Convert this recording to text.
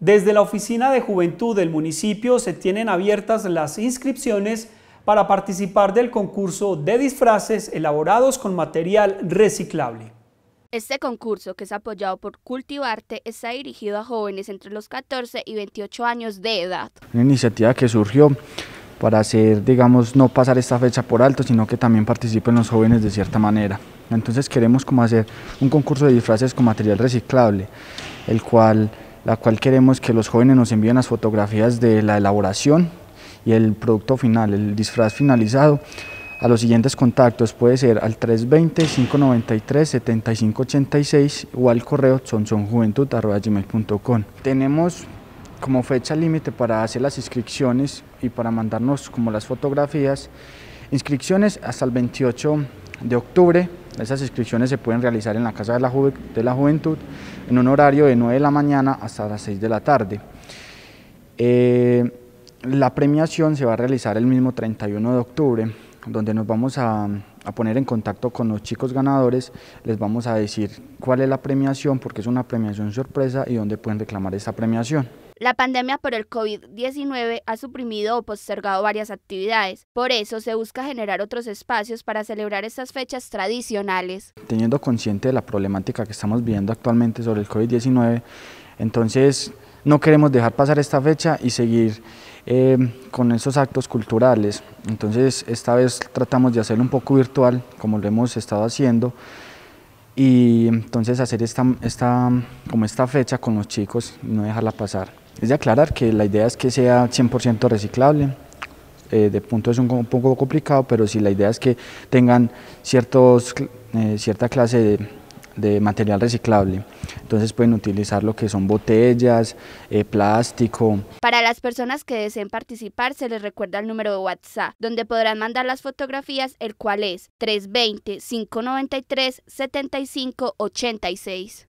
Desde la Oficina de Juventud del municipio se tienen abiertas las inscripciones para participar del concurso de disfraces elaborados con material reciclable. Este concurso, que es apoyado por Cultivarte, está dirigido a jóvenes entre los 14 y 28 años de edad. Una iniciativa que surgió para hacer, digamos, no pasar esta fecha por alto, sino que también participen los jóvenes de cierta manera. Entonces queremos como hacer un concurso de disfraces con material reciclable, el cual la cual queremos que los jóvenes nos envíen las fotografías de la elaboración y el producto final, el disfraz finalizado, a los siguientes contactos puede ser al 320-593-7586 o al correo sonsonjuventud.com. Tenemos como fecha límite para hacer las inscripciones y para mandarnos como las fotografías, inscripciones hasta el 28 de octubre esas inscripciones se pueden realizar en la Casa de la, Juventud en un horario de 9 de la mañana hasta las 6 de la tarde. Eh, la premiación se va a realizar el mismo 31 de octubre, donde nos vamos a, a, poner en contacto con los chicos ganadores, les vamos a decir cuál es la premiación, porque es una premiación sorpresa y dónde pueden reclamar esta premiación. La pandemia por el COVID-19 ha suprimido o postergado varias actividades. Por eso se busca generar otros espacios para celebrar estas fechas tradicionales. Teniendo consciente de la problemática que estamos viviendo actualmente sobre el COVID-19, entonces no queremos dejar pasar esta fecha y seguir eh, con esos actos culturales. Entonces esta vez tratamos de hacerlo un poco virtual, como lo hemos estado haciendo, y entonces hacer esta, esta, como esta fecha con los chicos y no dejarla pasar. Es de aclarar que la idea es que sea 100% reciclable. Eh, de punto es un, poco complicado, pero si la idea es que tengan ciertos, eh, cierta clase de, material reciclable. Entonces pueden utilizar lo que son botellas, eh, plástico. Para las personas que deseen participar, se les recuerda el número de WhatsApp, donde podrán mandar las fotografías, el cual es 320-593-7586.